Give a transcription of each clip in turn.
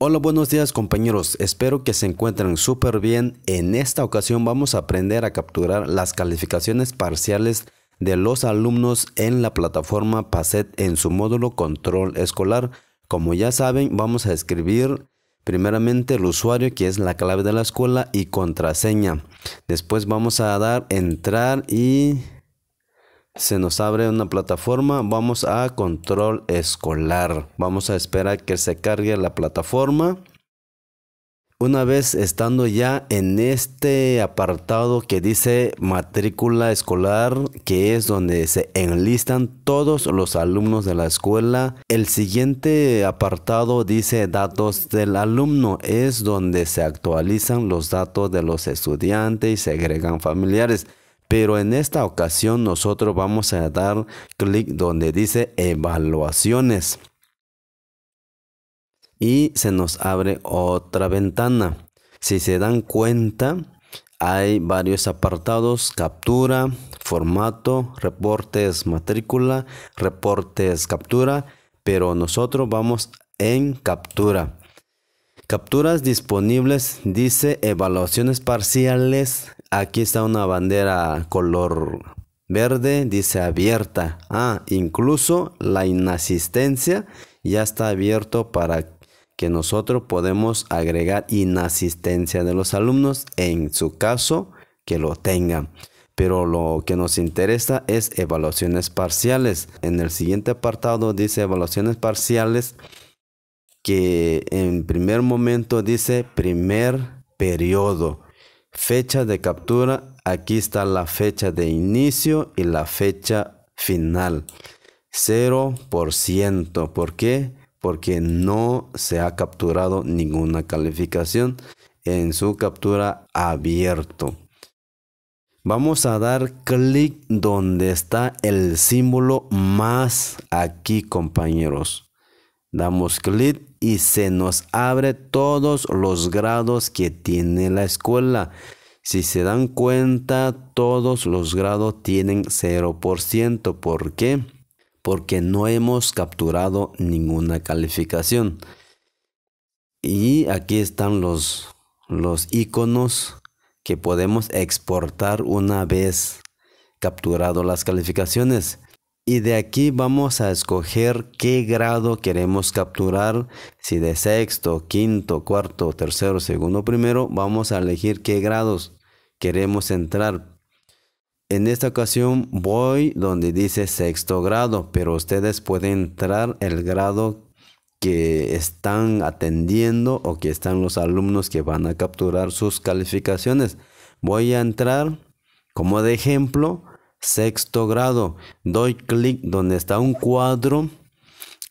Hola, buenos días compañeros, espero que se encuentren súper bien. En esta ocasión vamos a aprender a capturar las calificaciones parciales de los alumnos en la plataforma PASET en su módulo control escolar. Como ya saben, vamos a escribir primeramente el usuario que es la clave de la escuela y contraseña. Después vamos a dar entrar y se nos abre una plataforma, vamos a control escolar. Vamos a esperar que se cargue la plataforma. Una vez estando ya en este apartado que dice matrícula escolar, que es donde se enlistan todos los alumnos de la escuela, el siguiente apartado dice datos del alumno, es donde se actualizan los datos de los estudiantes y se agregan familiares. Pero en esta ocasión nosotros vamos a dar clic donde dice evaluaciones. Y se nos abre otra ventana. Si se dan cuenta, hay varios apartados, captura, formato, reportes matrícula, reportes captura, pero nosotros vamos en captura. Capturas disponibles dice evaluaciones parciales, Aquí está una bandera color verde, dice abierta. Ah, incluso la inasistencia ya está abierto para que nosotros podemos agregar inasistencia de los alumnos en su caso que lo tengan. Pero lo que nos interesa es evaluaciones parciales. En el siguiente apartado dice evaluaciones parciales que en primer momento dice primer periodo. Fecha de captura, aquí está la fecha de inicio y la fecha final. 0%. ¿Por qué? Porque no se ha capturado ninguna calificación en su captura abierto. Vamos a dar clic donde está el símbolo más aquí compañeros. Damos clic y se nos abre todos los grados que tiene la escuela. Si se dan cuenta, todos los grados tienen 0%. ¿Por qué? Porque no hemos capturado ninguna calificación. Y aquí están los, los iconos que podemos exportar una vez capturado las calificaciones y de aquí vamos a escoger qué grado queremos capturar. Si de sexto, quinto, cuarto, tercero, segundo, primero, vamos a elegir qué grados queremos entrar. En esta ocasión voy donde dice sexto grado, pero ustedes pueden entrar el grado que están atendiendo o que están los alumnos que van a capturar sus calificaciones. Voy a entrar como de ejemplo Sexto grado. Doy clic donde está un cuadro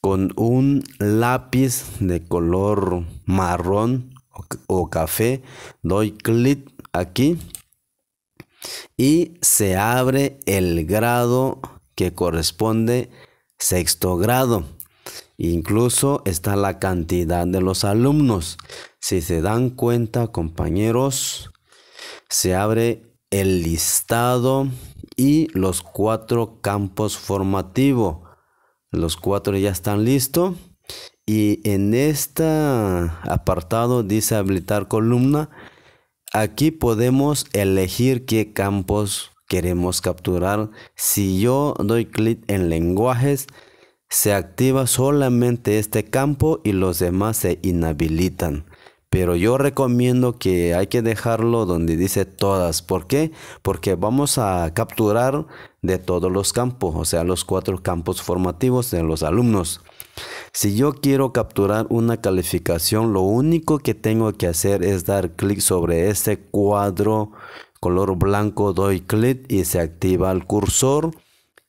con un lápiz de color marrón o café. Doy clic aquí y se abre el grado que corresponde sexto grado. Incluso está la cantidad de los alumnos. Si se dan cuenta, compañeros, se abre el listado y los cuatro campos formativo Los cuatro ya están listos. Y en este apartado dice habilitar columna. Aquí podemos elegir qué campos queremos capturar. Si yo doy clic en lenguajes, se activa solamente este campo y los demás se inhabilitan. Pero yo recomiendo que hay que dejarlo donde dice todas. ¿Por qué? Porque vamos a capturar de todos los campos, o sea, los cuatro campos formativos de los alumnos. Si yo quiero capturar una calificación, lo único que tengo que hacer es dar clic sobre ese cuadro color blanco, doy clic y se activa el cursor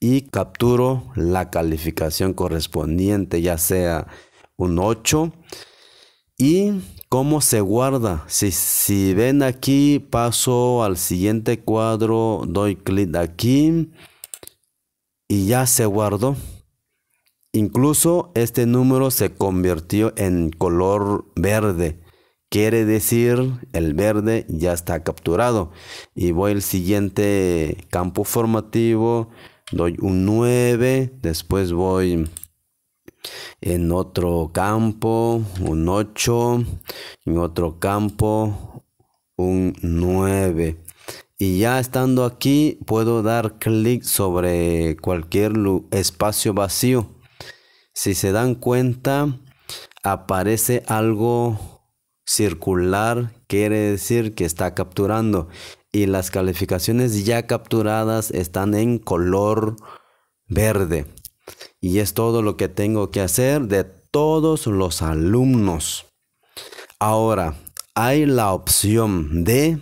y capturo la calificación correspondiente, ya sea un 8 y ¿Cómo se guarda? Si, ven aquí, paso al siguiente cuadro, doy clic aquí y ya se guardó. Incluso este número se convirtió en color verde. Quiere decir el verde ya está capturado. Y voy al siguiente campo formativo. Doy un 9. Después voy en otro campo un 8, en otro campo un 9. Y ya estando aquí puedo dar clic sobre cualquier espacio vacío. Si se dan cuenta, aparece algo circular, quiere decir que está capturando. Y las calificaciones ya capturadas están en color verde. Y es todo lo que tengo que hacer de todos los alumnos. Ahora, hay la opción de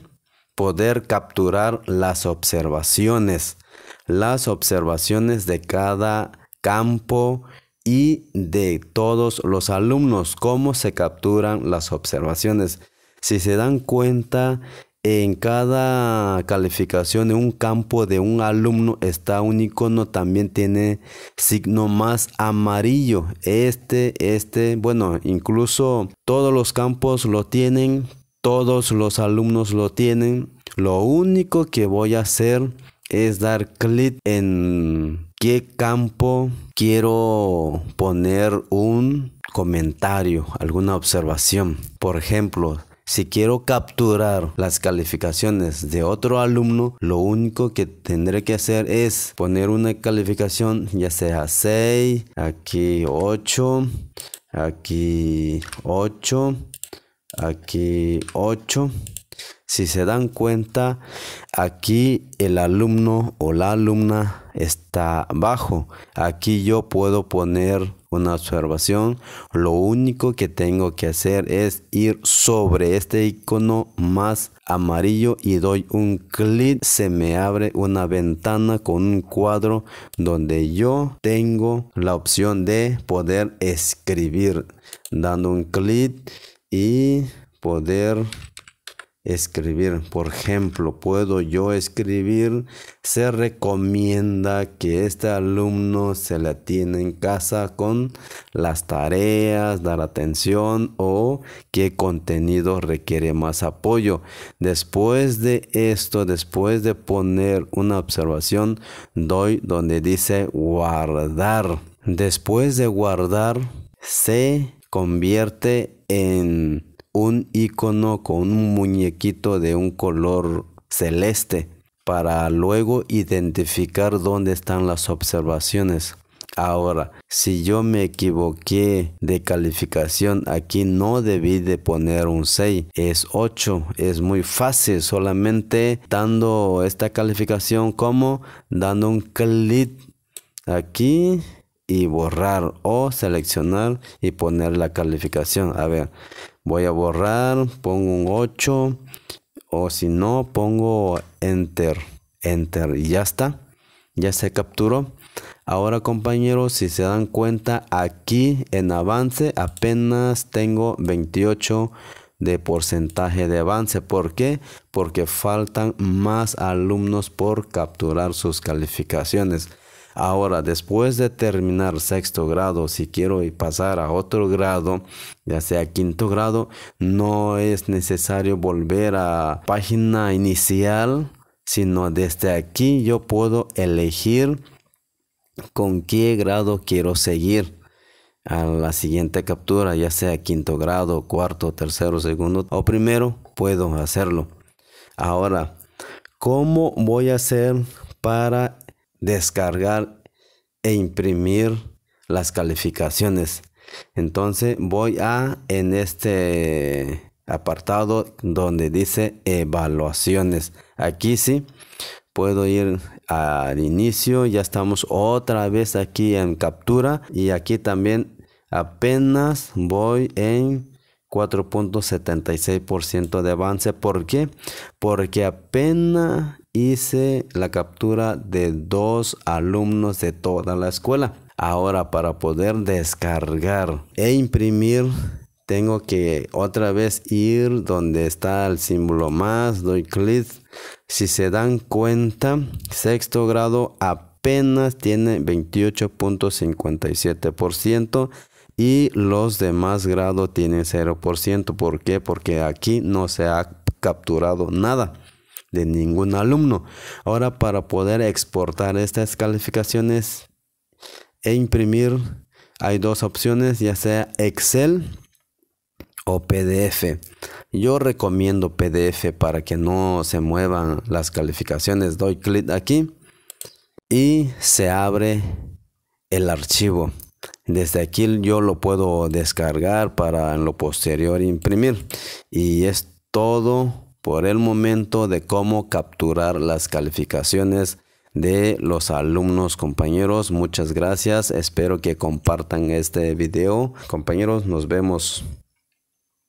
poder capturar las observaciones, las observaciones de cada campo y de todos los alumnos, cómo se capturan las observaciones. Si se dan cuenta, en cada calificación de un campo de un alumno está un icono, también tiene signo más amarillo. Este, este, bueno, incluso todos los campos lo tienen, todos los alumnos lo tienen. Lo único que voy a hacer es dar clic en qué campo quiero poner un comentario, alguna observación. Por ejemplo, si quiero capturar las calificaciones de otro alumno, lo único que tendré que hacer es poner una calificación, ya sea 6, aquí 8, aquí 8, aquí 8. Si se dan cuenta, aquí el alumno o la alumna está bajo. Aquí yo puedo poner una observación, lo único que tengo que hacer es ir sobre este icono más amarillo y doy un clic se me abre una ventana con un cuadro donde yo tengo la opción de poder escribir dando un clic y poder escribir. Por ejemplo, puedo yo escribir, se recomienda que este alumno se la tiene en casa con las tareas, dar atención o qué contenido requiere más apoyo. Después de esto, después de poner una observación, doy donde dice guardar. Después de guardar, se convierte en un icono con un muñequito de un color celeste para luego identificar dónde están las observaciones. Ahora, si yo me equivoqué de calificación, aquí no debí de poner un 6, es 8, es muy fácil, solamente dando esta calificación como dando un clic aquí y borrar o seleccionar y poner la calificación. A ver, voy a borrar, pongo un 8 o si no pongo enter, enter y ya está, ya se capturó. Ahora compañeros, si se dan cuenta aquí en avance apenas tengo 28 de porcentaje de avance. ¿Por qué? Porque faltan más alumnos por capturar sus calificaciones. Ahora, después de terminar sexto grado, si quiero pasar a otro grado, ya sea quinto grado, no es necesario volver a página inicial, sino desde aquí yo puedo elegir con qué grado quiero seguir a la siguiente captura, ya sea quinto grado, cuarto, tercero, segundo o primero, puedo hacerlo. Ahora, ¿cómo voy a hacer para descargar e imprimir las calificaciones. Entonces voy a en este apartado donde dice evaluaciones. Aquí sí puedo ir al inicio. Ya estamos otra vez aquí en captura y aquí también apenas voy en 4.76% de avance. ¿Por qué? Porque apenas hice la captura de dos alumnos de toda la escuela. Ahora para poder descargar e imprimir tengo que otra vez ir donde está el símbolo más, doy clic. Si se dan cuenta, sexto grado apenas tiene 28.57% y los demás grados tienen 0%. ¿Por qué? Porque aquí no se ha capturado nada de ningún alumno. Ahora para poder exportar estas calificaciones e imprimir hay dos opciones, ya sea Excel o PDF. Yo recomiendo PDF para que no se muevan las calificaciones. Doy clic aquí y se abre el archivo. Desde aquí yo lo puedo descargar para en lo posterior imprimir. Y es todo por el momento de cómo capturar las calificaciones de los alumnos compañeros muchas gracias espero que compartan este video compañeros nos vemos